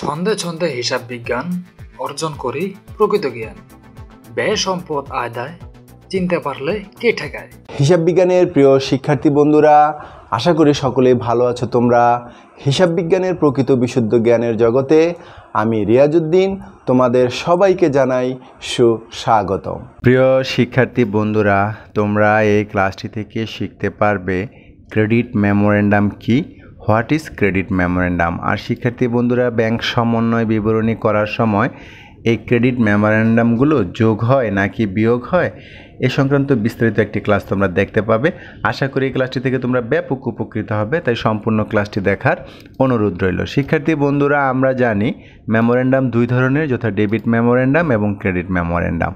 ছন্দে ছন্দে হিসাব বিজ্ঞান অর্জন করি প্রকৃত জ্ঞান ব্যয় সম্পদ আয়দায় চিনতে পারলে কে ঠেকায় হিসাব বিজ্ঞানের প্রিয় শিক্ষার্থী বন্ধুরা আশা করি সকলে ভালো আছো তোমরা হিসাব বিজ্ঞানের প্রকৃত বিশুদ্ধ জ্ঞানের জগতে আমি রিয়াজুদ্দিন তোমাদের সবাইকে জানাই সুস্বাগতম প্রিয় শিক্ষার্থী বন্ধুরা তোমরা এই ক্লাসটি থেকে শিখতে পারবে ক্রেডিট মেমোরেন্ডাম কী হোয়াট ইজ ক্রেডিট মেমোরেন্ডাম আর শিক্ষার্থী বন্ধুরা ব্যাংক সমন্বয় বিবরণী করার সময় এই ক্রেডিট মেমোরেন্ডামগুলো যোগ হয় নাকি বিয়োগ হয় এ সংক্রান্ত বিস্তারিত একটি ক্লাস তোমরা দেখতে পাবে আশা করি এই ক্লাসটি থেকে তোমরা ব্যাপক উপকৃত হবে তাই সম্পূর্ণ ক্লাসটি দেখার অনুরোধ রইল শিক্ষার্থী বন্ধুরা আমরা জানি মেমোরেন্ডাম দুই ধরনের যথা ডেবিট মেমোরেন্ডাম এবং ক্রেডিট মেমোরেন্ডাম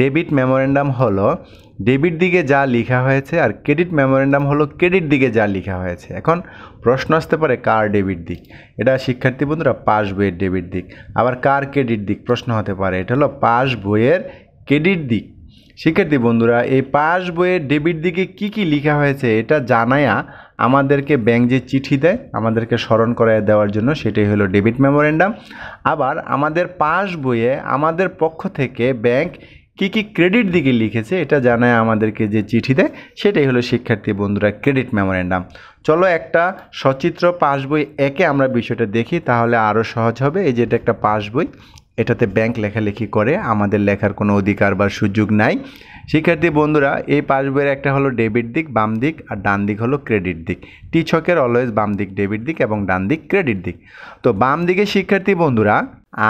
ডেবিট মেমোরেন্ডাম হলো ডেবিট দিকে যা লেখা হয়েছে আর ক্রেডিট মেমোরেন্ডাম হলো ক্রেডিট দিকে যা লেখা হয়েছে এখন প্রশ্ন আসতে পারে কার ডেবিট দিক এটা শিক্ষার্থী বন্ধুরা পাস বইয়ের ডেবিট দিক আবার কার ক্রেডিট দিক প্রশ্ন হতে পারে এটা হলো পাস বইয়ের ক্রেডিট দিক শিক্ষার্থী বন্ধুরা এই পাস বইয়ের ডেবিট দিকে কি কি লেখা হয়েছে এটা জানায়া আমাদেরকে ব্যাংক যে চিঠি দেয় আমাদেরকে স্মরণ করায় দেওয়ার জন্য সেটাই হলো ডেবিট মেমোরেন্ডাম আবার আমাদের পাস বইয়ে আমাদের পক্ষ থেকে ব্যাংক কি কি ক্রেডিট দিকে লিখেছে এটা জানায় আমাদেরকে যে চিঠি দেয় সেটাই হলো শিক্ষার্থী বন্ধুরা ক্রেডিট মেমোরেন্ডাম চলো একটা সচিত্র পাসবই একে আমরা বিষয়টা দেখি তাহলে আরও সহজ হবে এই যে এটা একটা পাসবই এটাতে ব্যাংক লেখালেখি করে আমাদের লেখার কোনো অধিকার বা সুযোগ নাই শিক্ষার্থী বন্ধুরা এই পাসবইয়ের একটা হলো ডেবিট দিক বাম দিক আর ডান দিক হলো ক্রেডিট দিক টি ছকের অলওয়েজ বাম দিক ডেবিট দিক এবং ডান দিক ক্রেডিট দিক তো বাম দিকে শিক্ষার্থী বন্ধুরা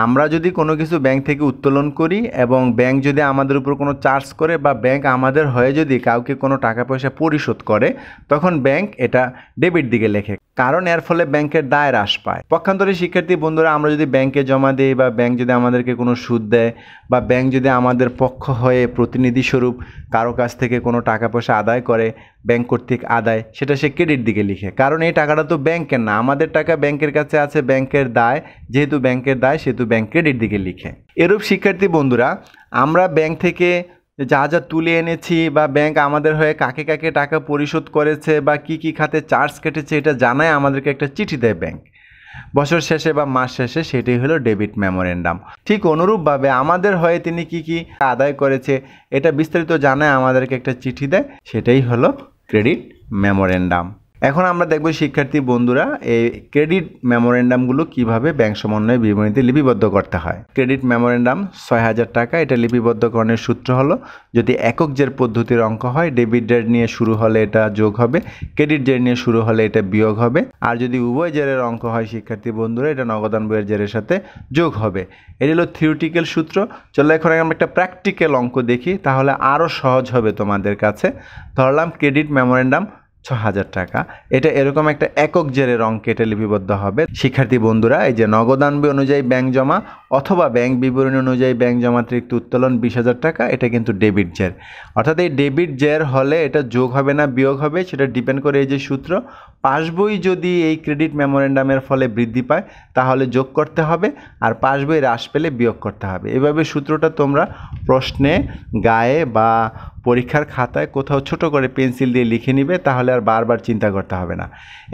আমরা যদি কোনো কিছু ব্যাংক থেকে উত্তোলন করি এবং ব্যাংক যদি আমাদের উপর কোনো চার্জ করে বা ব্যাংক আমাদের হয়ে যদি কাউকে কোনো টাকা পয়সা পরিশোধ করে তখন ব্যাংক এটা ডেবিট দিকে লেখে কারণ এর ফলে ব্যাংকের দায় হ্রাস পায় পক্ষান্তরে শিক্ষার্থী বন্ধুরা আমরা যদি ব্যাংকে জমা দিই বা ব্যাংক যদি আমাদেরকে কোনো সুদ দেয় বা ব্যাংক যদি আমাদের পক্ষ হয়ে প্রতিনিধিস্বরূপ কারো কাছ থেকে কোনো টাকা পয়সা আদায় করে ব্যাংক কর্তৃক আদায় সেটা সে ক্রেডিট দিকে লিখে কারণ এই টাকাটা তো ব্যাংকের না আমাদের টাকা ব্যাংকের কাছে আছে ব্যাংকের দায় যেহেতু ব্যাংকের দায় সেহেতু ব্যাংক ক্রেডিট দিকে লিখে এরূপ শিক্ষার্থী বন্ধুরা আমরা ব্যাংক থেকে যা যা তুলে এনেছি বা ব্যাংক আমাদের হয়ে কাকে কাকে টাকা পরিশোধ করেছে বা কি কি খাতে চার্জ কেটেছে এটা জানায় আমাদেরকে একটা চিঠি দেয় ব্যাংক বছর শেষে বা মাস শেষে সেটাই হলো ডেবিট মেমোরেন্ডাম ঠিক অনুরূপভাবে আমাদের হয়ে তিনি কি কি আদায় করেছে এটা বিস্তারিত জানায় আমাদেরকে একটা চিঠি দেয় সেটাই হলো ক্রেডিট মেমোরেন্ডাম এখন আমরা দেখব শিক্ষার্থী বন্ধুরা এই ক্রেডিট মেমোরেন্ডামগুলো কিভাবে ব্যাংক সমন্বয় বিবরণীতে লিপিবদ্ধ করতে হয় ক্রেডিট মেমোরেন্ডাম ছয় হাজার টাকা এটা লিপিবদ্ধকরণের সূত্র হলো যদি একক জের পদ্ধতির অঙ্ক হয় ডেবিট ডেট নিয়ে শুরু হলে এটা যোগ হবে ক্রেডিট জেট নিয়ে শুরু হলে এটা বিয়োগ হবে আর যদি উভয় জেরের অঙ্ক হয় শিক্ষার্থী বন্ধুরা এটা নগদান বইয়ের জেরের সাথে যোগ হবে এটা হলো থিওরিটিক্যাল সূত্র চলো এখন আমরা একটা প্র্যাকটিক্যাল অঙ্ক দেখি তাহলে আরও সহজ হবে তোমাদের কাছে ধরলাম ক্রেডিট মেমোরেন্ডাম ছ হাজার টাকা এটা এরকম একটা একক জেরে রং কেটে লিপিবদ্ধ হবে শিক্ষার্থী বন্ধুরা এই যে নগদানবি অনুযায়ী ব্যাংক জমা অথবা ব্যাংক বিবরণী অনুযায়ী ব্যাংক জমাতিরিক্ত উত্তোলন বিশ হাজার টাকা এটা কিন্তু ডেবিট জের অর্থাৎ এই ডেবিট জের হলে এটা যোগ হবে না বিয়োগ হবে সেটা ডিপেন্ড করে এই যে সূত্র পাসবই যদি এই ক্রেডিট মেমোরেন্ডামের ফলে বৃদ্ধি পায় তাহলে যোগ করতে হবে আর পাসবই হ্রাস পেলে বিয়োগ করতে হবে এভাবে সূত্রটা তোমরা প্রশ্নে গায়ে বা পরীক্ষার খাতায় কোথাও ছোট করে পেন্সিল দিয়ে লিখে নিবে তাহলে আর বারবার চিন্তা করতে হবে না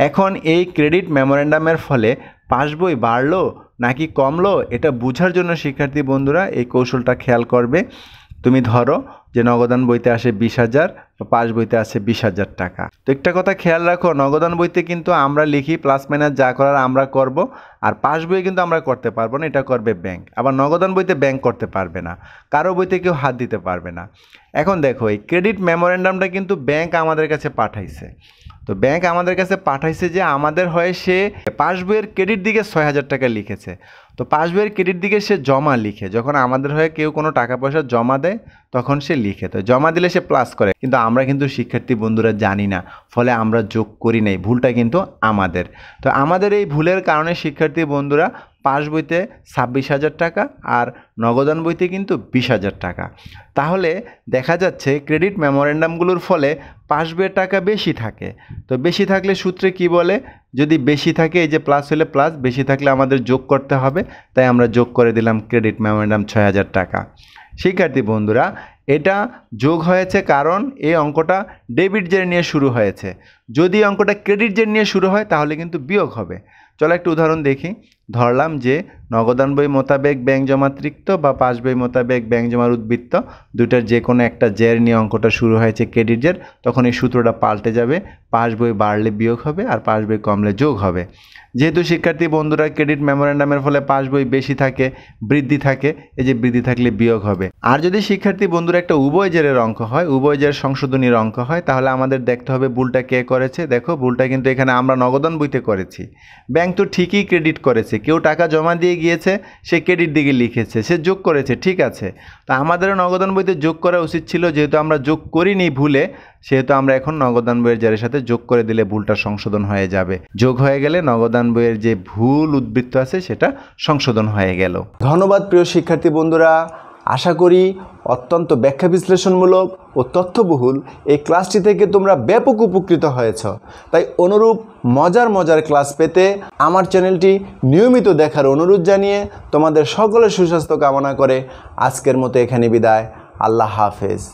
এখন এই ক্রেডিট মেমোরেন্ডামের ফলে পাসবই বাড়লো নাকি কমলো এটা বুঝার জন্য শিক্ষার্থী বন্ধুরা এই কৌশলটা খেয়াল করবে তুমি ধরো যে নগদান বইতে আসে বিশ হাজার পাস বইতে আসে বিশ হাজার টাকা তো একটা কথা খেয়াল রাখো নগদান বইতে কিন্তু আমরা লিখি প্লাস মাইনাস যা করার আমরা করব আর পাস বইয়ে কিন্তু আমরা করতে পারবো না এটা করবে ব্যাংক আবার নগদান বইতে ব্যাংক করতে পারবে না কারো বইতে কেউ হাত দিতে পারবে না এখন দেখো এই ক্রেডিট মেমোরেন্ডামটা কিন্তু ব্যাংক আমাদের কাছে পাঠাইছে তো ব্যাংক আমাদের কাছে পাঠাইছে যে আমাদের হয়ে সে পাসবইয়ের ক্রেডিট দিকে ছয় হাজার টাকা লিখেছে তো পাসবইয়ের ক্রেডিট দিকে সে জমা লিখে যখন আমাদের হয়ে কেউ কোনো টাকা পয়সা জমা দেয় তখন সে লিখে তো জমা দিলে সে প্লাস করে কিন্তু আমরা কিন্তু শিক্ষার্থী বন্ধুরা জানি না ফলে আমরা যোগ করি নাই ভুলটা কিন্তু আমাদের তো আমাদের এই ভুলের কারণে শিক্ষার্থী বন্ধুরা পাস বইতে ছাব্বিশ হাজার টাকা আর নগদান বইতে কিন্তু বিশ হাজার টাকা তাহলে দেখা যাচ্ছে ক্রেডিট মেমোরেন্ডামগুলোর ফলে পাস বইয়ের টাকা বেশি থাকে তো বেশি থাকলে সূত্রে কি বলে যদি বেশি থাকে এই যে প্লাস হলে প্লাস বেশি থাকলে আমাদের যোগ করতে হবে তাই আমরা যোগ করে দিলাম ক্রেডিট মেমোরেন্ডাম ছয় হাজার টাকা শিক্ষার্থী বন্ধুরা এটা যোগ হয়েছে কারণ এই অঙ্কটা ডেবিট জের নিয়ে শুরু হয়েছে যদি অঙ্কটা ক্রেডিট জের নিয়ে শুরু হয় তাহলে কিন্তু বিয়োগ হবে চলো একটু উদাহরণ দেখি ধরলাম যে নগদান বই মোতাবেক ব্যাংক তৃপ্ত বা পাস বই মোতাবেক ব্যাংক জমার উদ্বৃত্ত দুটার যে কোনো একটা জের নিয়ে অঙ্কটা শুরু হয়েছে ক্রেডিট জের তখন এই সূত্রটা পাল্টে যাবে পাস বই বাড়লে বিয়োগ হবে আর পাস বই কমলে যোগ হবে যেহেতু শিক্ষার্থী বন্ধুরা ক্রেডিট মেমোরেন্ডামের ফলে পাস বই বেশি থাকে বৃদ্ধি থাকে এই যে বৃদ্ধি থাকলে বিয়োগ হবে আর যদি শিক্ষার্থী বন্ধুরা একটা উভয় জেরের অঙ্ক হয় উভয় জের সংশোধনীর অঙ্ক হয় তাহলে আমাদের দেখতে হবে ভুলটা কে করেছে দেখো ভুলটা কিন্তু এখানে আমরা নগদন বইতে করেছি ব্যাংক তো ঠিকই ক্রেডিট করেছে কেউ টাকা জমা দিয়ে গিয়েছে সে ক্রেডিট দিকে লিখেছে সে যোগ করেছে ঠিক আছে তো আমাদেরও নগদান বইতে যোগ করা উচিত ছিল যেহেতু আমরা যোগ করিনি ভুলে সেহেতু আমরা এখন নগদান বইয়ের জারের সাথে যোগ করে দিলে ভুলটা সংশোধন হয়ে যাবে যোগ হয়ে গেলে নগদান বইয়ের যে ভুল উদ্বৃত্ত আছে সেটা সংশোধন হয়ে গেল ধন্যবাদ প্রিয় শিক্ষার্থী বন্ধুরা আশা করি অত্যন্ত ব্যাখ্যা বিশ্লেষণমূলক ও তথ্যবহুল এই ক্লাসটি থেকে তোমরা ব্যাপক উপকৃত হয়েছ তাই অনুরূপ মজার মজার ক্লাস পেতে আমার চ্যানেলটি নিয়মিত দেখার অনুরোধ জানিয়ে তোমাদের সকলের সুস্বাস্থ্য কামনা করে আজকের মতো এখানে বিদায় আল্লাহ হাফেজ